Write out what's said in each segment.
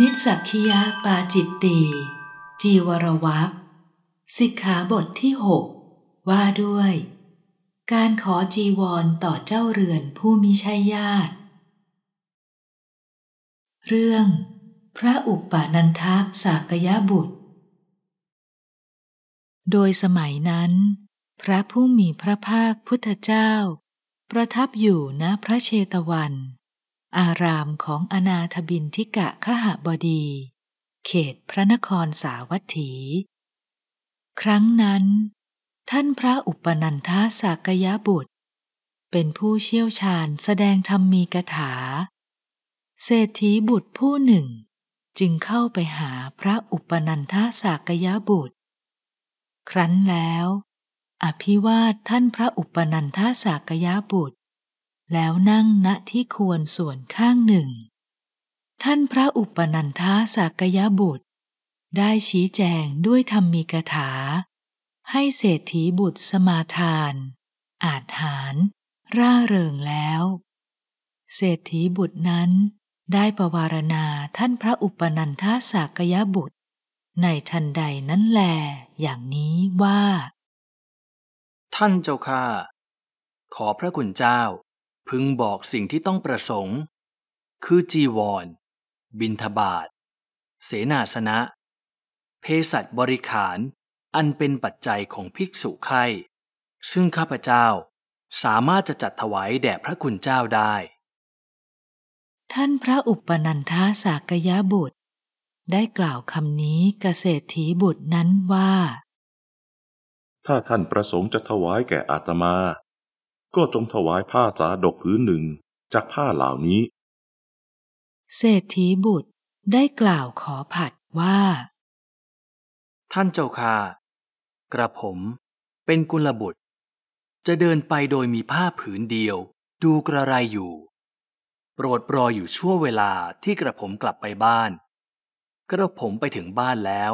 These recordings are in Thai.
นิสักคียปาจิตตี จีวรวัคสิกขาบทที่หกว่าด้วย การขอจีวรต่อเจ้าเรือนผู้มิใช่ญาติ เรื่องพระอุปปานันทะสากยบุตร โดยสมัยนั้น พระผู้มีพระภาคพุทธเจ้า ประทับอยู่ณพระเชตวันอารามของอนาถบินทิกะขหบดี เขตพระนครสาวัตถี ครั้งนั้น ท่านพระอุปนันทาสากยะบุตร เป็นผู้เชี่ยวชาญแสดงธรรมมีกถา เศรษฐีบุตรผู้หนึ่ง จึงเข้าไปหาพระอุปนันทาสากยะบุตร ครั้นแล้ว อภิวาทท่านพระอุปนันทาสากยะบุตรแล้วนั่งณที่ควรส่วนข้างหนึ่ง ท่านพระอุปนันทาสักยบุตร ได้ชี้แจงด้วยธรรมีกถา ให้เศรษฐีบุตรสมาทาน อาจหารร่าเริงแล้ว เศรษฐีบุตรนั้นได้ประวารณาท่านพระอุปนันทสากยบุตร ในทันใดนั้นแลอย่างนี้ว่า ท่านเจ้าข้าขอพระคุณเจ้าพึงบอกสิ่งที่ต้องประสงค์ คือจีวร บินทบาท เสนาสนะเภสัตบริขารอันเป็นปัจจัยของภิกษุไข้ ซึ่งข้าพเจ้าสามารถจะจัดถวายแด่พระคุณเจ้าได้ ท่านพระอุปนันทาสากยะบุตร ได้กล่าวคำนี้กเกษตรถีบุตรนั้นว่า ถ้าท่านประสงค์จะถวายแก่อาตมาก็จงถวายผ้าจาดกพื้นหนึ่งจากผ้าเหล่านี้ เศรษฐีบุตรได้กล่าวขอผัดว่า ท่านเจ้าค่ะกระผมเป็นกุลบุตร จะเดินไปโดยมีผ้าผืนเดียว ดูกระไรอยู่ โปรดรออยู่ชั่วเวลาที่กระผมกลับไปบ้าน กระผมไปถึงบ้านแล้ว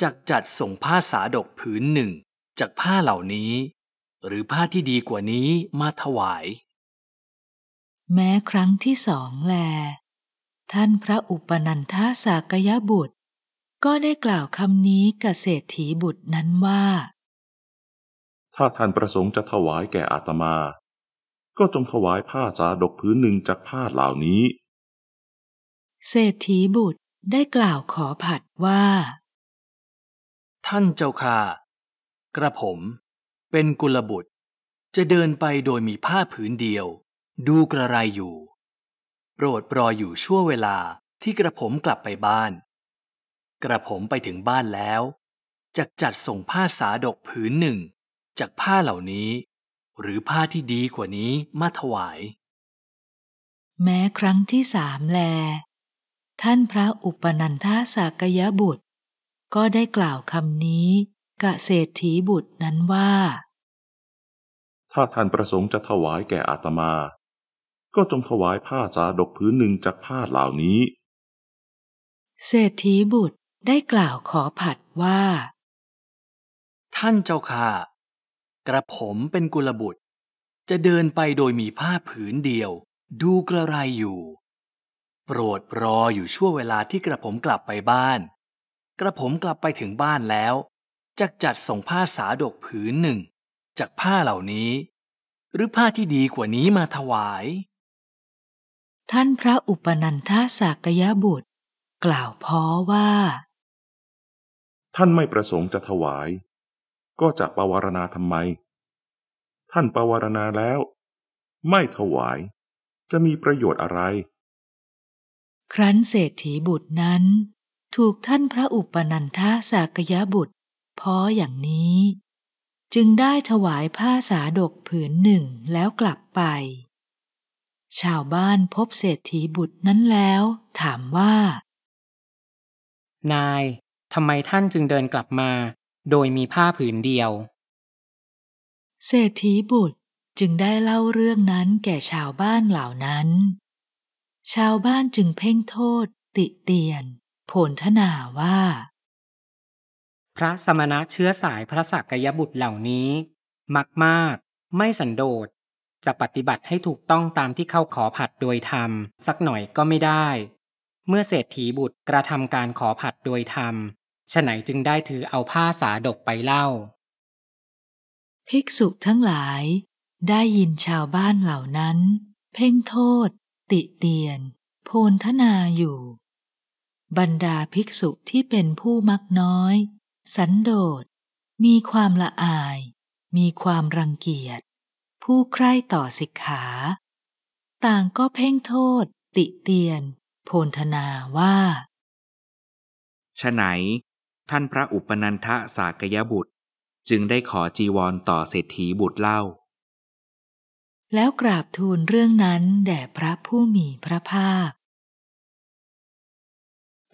จักจัดส่งผ้าสาดกผืนหนึ่ง จากผ้าเหล่านี้หรือผ้าที่ดีกว่านี้มาถวาย แม้ครั้งที่สองแล ท่านพระอุปนันทสากยบุตร ก็ได้กล่าวคำนี้กับเศรษฐีบุตรนั้นว่า ถ้าท่านประสงค์จะถวายแก่อาตมา ก็จงถวายผ้าจาดกพื้นหนึ่งจากผ้าเหล่านี้ เศรษฐีบุตรได้กล่าวขอผัดว่า ท่านเจ้าค่ะกระผมเป็นกุลบุตรจะเดินไปโดยมีผ้าผืนเดียว ดูกระไรอยู่โปรดรออยู่ชั่วเวลาที่กระผมกลับไปบ้าน กระผมไปถึงบ้านแล้ว จะจัดส่งผ้าสาดกผืนหนึ่ง จากผ้าเหล่านี้ หรือผ้าที่ดีกว่านี้มาถวาย แม้ครั้งที่สามแล ท่านพระอุปนันทาสากยบุตร ก็ได้กล่าวคำนี้กะเศรษฐีบุตรนั้นว่า ถ้าท่านประสงค์จะถวายแก่อาตมา ก็จงถวายผ้าจาดกพื้นหนึ่งจากผ้าเหล่านี้ เศรษฐีบุตรได้กล่าวขอผัดว่า ท่านเจ้าค่ะ กระผมเป็นกุลบุตร จะเดินไปโดยมีผ้าผืนเดียว ดูกระไรอยู่ โปรดรออยู่ช่วงเวลาที่กระผมกลับไปบ้าน กระผมกลับไปถึงบ้านแล้วจักจัดส่งผ้าสาดกผืนหนึ่ง จากผ้าเหล่านี้ หรือผ้าที่ดีกว่านี้มาถวาย ท่านพระอุปนันทสากยบุตร กล่าวพ้อว่า ท่านไม่ประสงค์จะถวาย ก็จะปวารณาทำไม ท่านปวารณาแล้ว ไม่ถวายจะมีประโยชน์อะไร ครั้นเศรษฐีบุตรนั้น ถูกท่านพระอุปนันทสากยบุตรพออย่างนี้จึงได้ถวายผ้าสาดกผืนหนึ่งแล้วกลับไป ชาวบ้านพบเศรษฐีบุตรนั้นแล้ว ถามว่า นายทำไมท่านจึงเดินกลับมาโดยมีผ้าผืนเดียว เศรษฐีบุตรจึงได้เล่าเรื่องนั้นแก่ชาวบ้านเหล่านั้น ชาวบ้านจึงเพ่งโทษติเตียนโผนทนาว่าพระสมณะเชื้อสายพระสักยบุตรเหล่านี้ มักมาก ไม่สันโดษจะปฏิบัติให้ถูกต้องตามที่เข้าขอผัดโดยธรรมสักหน่อยก็ไม่ได้ เมื่อเศรษฐีบุตรกระทำการขอผัดโดยธรรมฉะไหนจึงได้ถือเอาผ้าสาดกไปเล่า ภิกษุทั้งหลาย ได้ยินชาวบ้านเหล่านั้น เพ่งโทษ ติเตียน โพนทนาอยู่ บรรดาภิกษุที่เป็นผู้มักน้อยสันโดษมีความละอาย มีความรังเกียจผู้ใคร่ต่อสิกขา ต่างก็เพ่งโทษ ติเตียน โพนธนาว่าฉะไหน ท่านพระอุปนันทะสากยบุตรจึงได้ขอจีวรต่อเศรษฐีบุตรเล่า แล้วกราบทูลเรื่องนั้นแด่พระผู้มีพระภาค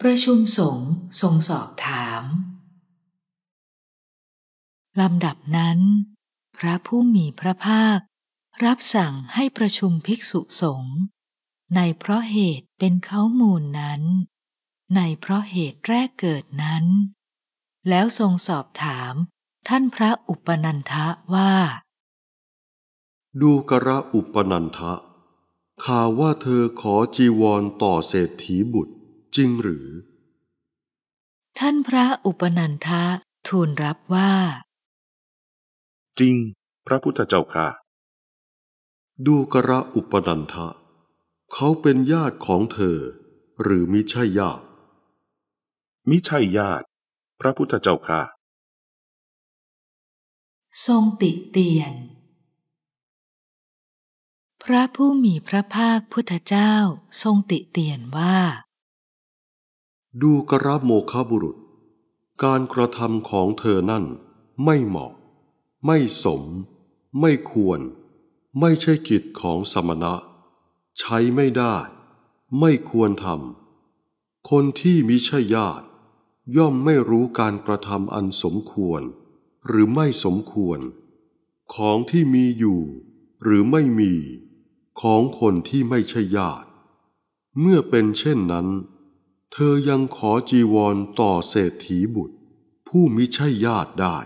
ประชุมสงฆ์ทรงสอบถามลำดับนั้น พระผู้มีพระภาค รับสั่งให้ประชุมภิกษุสงฆ์ในเพราะเหตุเป็นเขามูลนั้น ในเพราะเหตุแรกเกิดนั้น แล้วทรงสอบถามท่านพระอุปนันทะว่า ดูกระอุปนันทะข่าวว่าเธอขอจีวรต่อเศรษฐีบุตรจริงหรือ ท่านพระอุปนันทะทูลรับว่าจริงพระพุทธเจ้าค่ะดูกระอุปนันทะเขาเป็นญาติของเธอหรือมิใช่ญาติมิใช่ญาติพระพุทธเจ้าค่ะทรงติเตียน พระผู้มีพระภาคพุทธเจ้าทรงติเตียนว่า ดูกระโมคบุรุษ การกระทำของเธอนั่นไม่เหมาะไม่สม ไม่ควร ไม่ใช่กิจของสมณะ ใช้ไม่ได้ ไม่ควรทำ คนที่มิใช่ญาติ ย่อมไม่รู้การกระทำอันสมควร หรือไม่สมควร ของที่มีอยู่ หรือไม่มี ของคนที่ไม่ใช่ญาติ เมื่อเป็นเช่นนั้น เธอยังขอจีวรต่อเศรษฐีบุตร ผู้มิใช่ญาติได้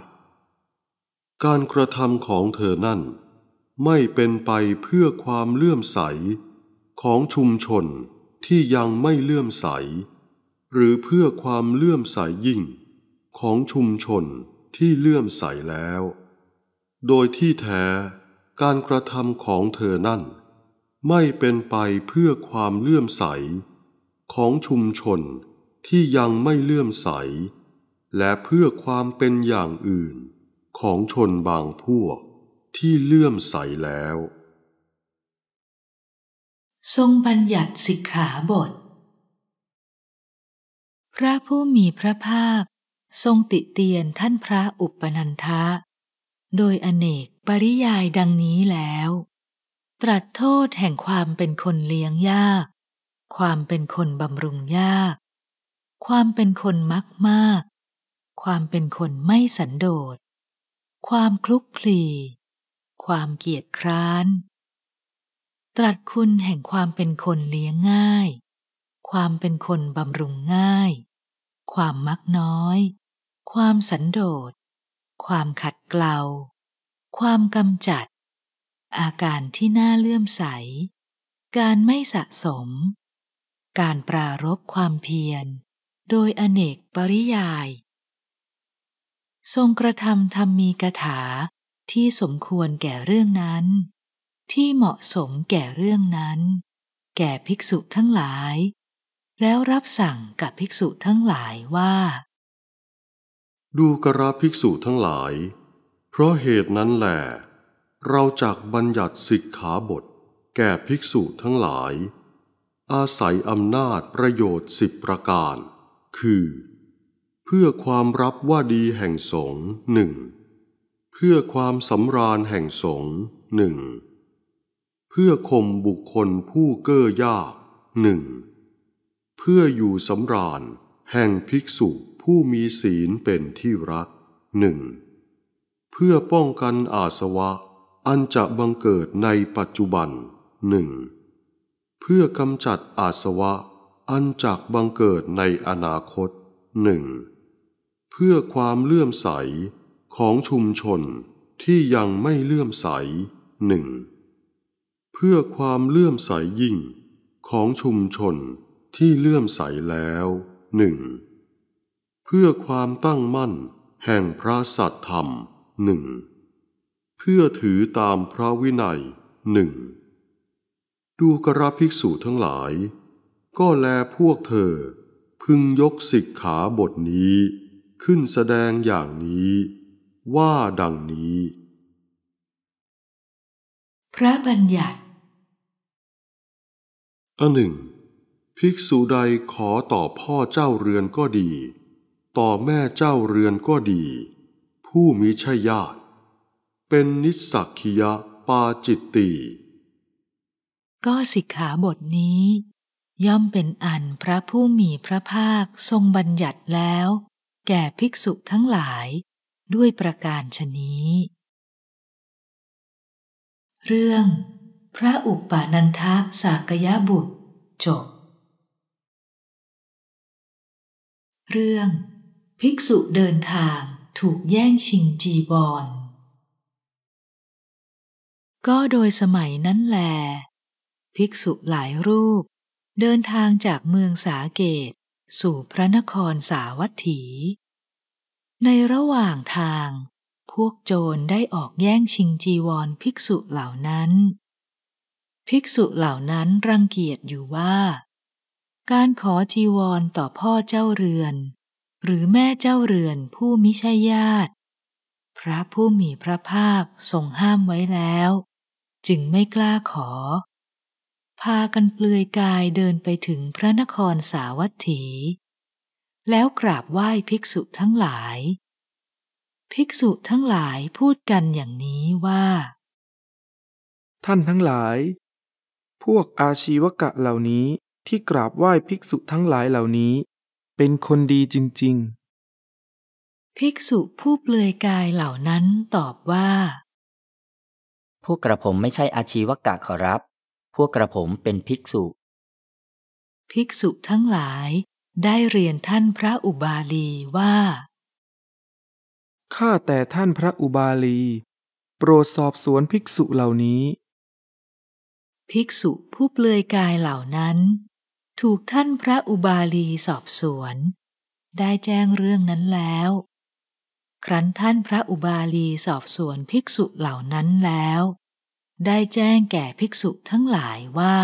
การกระทำของเธอนั่นไม่เป็นไปเพื่อความเลื่อมใสของชุมชนที่ยังไม่เลื่อมใส หรือเพื่อความเลื่อมใสยิ่งของชุมชนที่เลื่อมใสแล้ว โดยที่แท้การกระทำของเธอนั่น ไม่เป็นไปเพื่อความเลื่อมใสของชุมชนที่ยังไม่เลื่อมใส และเพื่อความเป็นอย่างอื่นของชนบางพวกที่เลื่อมใสแล้ว ทรงบัญญัติสิกขาบท พระผู้มีพระภาคทรงติเตียนท่านพระอุปนันทะโดยอเนกปริยายดังนี้แล้ว ตรัสโทษแห่งความเป็นคนเลี้ยงยากความเป็นคนบำรุงยาก ความเป็นคนมักมาก ความเป็นคนไม่สันโดษความคลุกคลี ความเกียจคร้าน ตรัสคุณแห่งความเป็นคนเลี้ยงง่าย ความเป็นคนบำรุงง่าย ความมักน้อย ความสันโดษ ความขัดเกลา ความกำจัด อาการที่น่าเลื่อมใส การไม่สะสม การปรารบความเพียร โดยอเนกปริยายทรงกระทำธรรมมีกถาที่สมควรแก่เรื่องนั้น ที่เหมาะสมแก่เรื่องนั้น แก่ภิกษุทั้งหลาย แล้วรับสั่งกับภิกษุทั้งหลายว่า ดูกระภิกษุทั้งหลาย เพราะเหตุนั้นแหละเราจากบัญญัติสิกขาบท แก่ภิกษุทั้งหลาย อาศัยอำนาจประโยชน์สิบประการ คือพื่อความรับว่าดีแห่งสงหนึ่ง เพื่อความสำราญแห่งสงหนึ่ง เพื่อข่มบุคคลผู้เก้อยากหนึ่ง เพื่ออยู่สำราญแห่งภิกษุผู้มีศีลเป็นที่รักหนึ่ง เพื่อป้องกันอาสวะอันจะบังเกิดในปัจจุบันหนึ่ง เพื่อกำจัดอาสวะอันจากบังเกิดในอนาคตหนึ่งเพื่อความเลื่อมใสของชุมชนที่ยังไม่เลื่อมใส หนึ่ง เพื่อความเลื่อมใสยิ่งของชุมชนที่เลื่อมใสแล้วหนึ่งเพื่อความตั้งมั่น แห่งพระสัตธรรมหนึ่ง เพื่อถือตามพระวินัยหนึ่ง ดูกระภิกษุทั้งหลาย ก็แลพวกเธอ พึงยกสิกขาบทนี้ขึ้นแสดงอย่างนี้ ว่าดังนี้ พระบัญญัติอันหนึ่ง ภิกษุใดขอต่อพ่อเจ้าเรือนก็ดี ต่อแม่เจ้าเรือนก็ดี ผู้มิใช่ญาติ เป็นนิสักคียปาจิตติก็สิกขาบทนี้ ย่อมเป็นอันพระผู้มีพระภาคทรงบัญญัติแล้วแก่ภิกษุทั้งหลายด้วยประการชนี้ เรื่อง พระอุปนันทสากยบุตรจบ เรื่อง ภิกษุเดินทางถูกแย่งชิงจีบอลก็โดยสมัยนั้นแล ภิกษุหลายรูปเดินทางจากเมืองสาเกตสู่พระนครสาวัตถี ในระหว่างทาง พวกโจรได้ออกแย่งชิงจีวรภิกษุเหล่านั้น ภิกษุเหล่านั้นรังเกียจอยู่ว่า การขอจีวรต่อพ่อเจ้าเรือน หรือแม่เจ้าเรือนผู้มิใช่ญาติ พระผู้มีพระภาคทรงห้ามไว้แล้ว จึงไม่กล้าขอพากันเปลือยกายเดินไปถึงพระนครสาวัตถี แล้วกราบไหว้ภิกษุทั้งหลาย ภิกษุทั้งหลายพูดกันอย่างนี้ว่า ท่านทั้งหลาย พวกอาชีวกะเหล่านี้ที่กราบไหว้ภิกษุทั้งหลายเหล่านี้ เป็นคนดีจริงๆ ภิกษุผู้เปลือยกายเหล่านั้นตอบว่า พวกกระผมไม่ใช่อาชีวกะขอรับวกกระผมเป็นภิกษุ ภิกษุทั้งหลายได้เรียนท่านพระอุบาลีว่า ข้าแต่ท่านพระอุบาลี โปรดสอบสวนภิกษุเหล่านี้ ภิกษุผู้เปลือยกายเหล่านั้น ถูกท่านพระอุบาลีสอบสวน ได้แจ้งเรื่องนั้นแล้ว ครั้นท่านพระอุบาลีสอบสวนภิกษุเหล่านั้นแล้วได้แจ้งแก่ภิกษุทั้งหลายว่า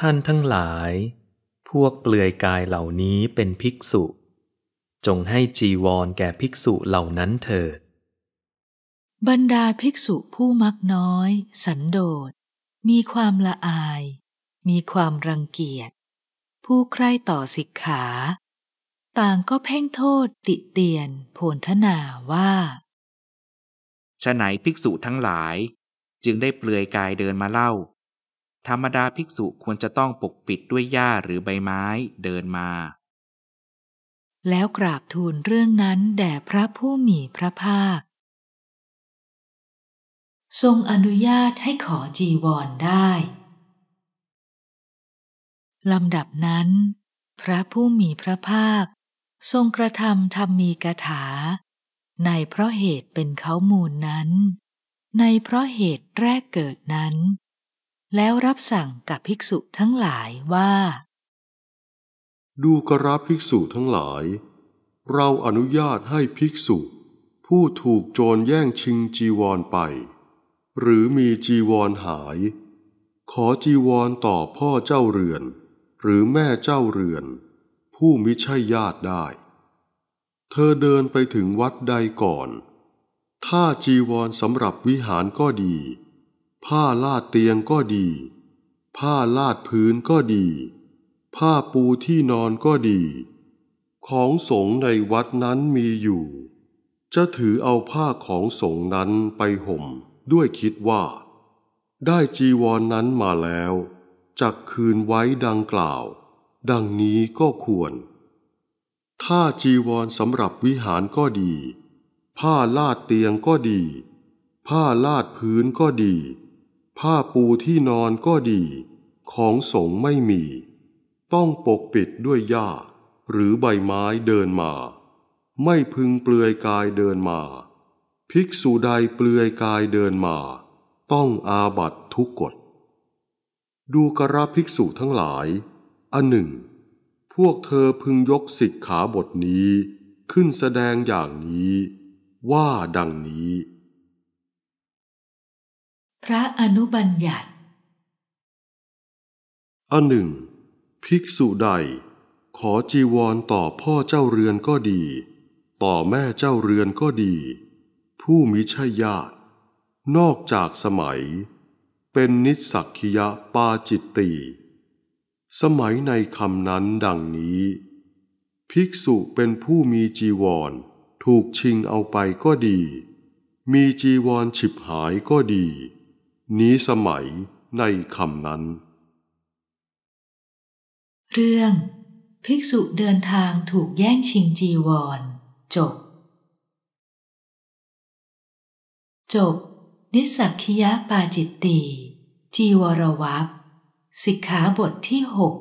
ท่านทั้งหลาย พวกเปลือยกายเหล่านี้เป็นภิกษุ จงให้จีวรแก่ภิกษุเหล่านั้นเถิด บรรดาภิกษุผู้มักน้อย สันโดษ มีความละอาย มีความรังเกียจ ผู้ใคร่ต่อสิกขา ต่างก็เพ่งโทษติเตียนโพนทนาว่าฉไหนภิกษุทั้งหลายจึงได้เปลือยกายเดินมาเล่า ธรรมดาภิกษุควรจะต้องปกปิดด้วยหญ้าหรือใบไม้เดินมา แล้วกราบทูลเรื่องนั้นแด่พระผู้มีพระภาค ทรงอนุญาตให้ขอจีวรได้ ลำดับนั้น พระผู้มีพระภาค ทรงกระทำธรรมีกถาในเพราะเหตุเป็นเขามูลนั้น ในเพราะเหตุแรกเกิดนั้น แล้วรับสั่งกับภิกษุทั้งหลายว่า ดูกราภิกษุทั้งหลาย เราอนุญาตให้ภิกษุ ผู้ถูกโจรแย่งชิงจีวรไป หรือมีจีวรหาย ขอจีวรต่อพ่อเจ้าเรือน หรือแม่เจ้าเรือน ผู้มิใช่ญาติได้เธอเดินไปถึงวัดใดก่อน ถ้าจีวรสำหรับวิหารก็ดี ผ้าลาดเตียงก็ดี ผ้าลาดพื้นก็ดี ผ้าปูที่นอนก็ดี ของสงในวัดนั้นมีอยู่ จะถือเอาผ้าของสงนั้นไปห่มด้วยคิดว่า ได้จีวรนนั้นมาแล้วจักคืนไว้ดังกล่าว ดังนี้ก็ควรผ้าจีวรสำหรับวิหารก็ดี ผ้าลาดเตียงก็ดี ผ้าลาดพื้นก็ดี ผ้าปูที่นอนก็ดี ของสงไม่มี ต้องปกปิดด้วยหญ้าหรือใบไม้เดินมา ไม่พึงเปลือยกายเดินมา ภิกษุใดเปลือยกายเดินมา ต้องอาบัตทุกกฎดูกระภิกษุทั้งหลาย อันหนึ่งพวกเธอพึงยกสิกขาบทนี้ขึ้นแสดงอย่างนี้ว่าดังนี้ พระอนุบัญญัติอันหนึ่ง ภิกษุใด ขอจีวรต่อพ่อเจ้าเรือนก็ดี ต่อแม่เจ้าเรือนก็ดี ผู้มิใช่ญาติ นอกจากสมัย เป็นนิสักคิยปาจิตตีสมัยในคำนั้นดังนี้ ภิกษุเป็นผู้มีจีวร ถูกชิงเอาไปก็ดี มีจีวรฉิบหายก็ดี นี้สมัยในคำนั้น เรื่องภิกษุเดินทางถูกแย่งชิงจีวร จบ จบ นิสักคิยาปาจิตตีจีวรวัพสิกขาบทที่หก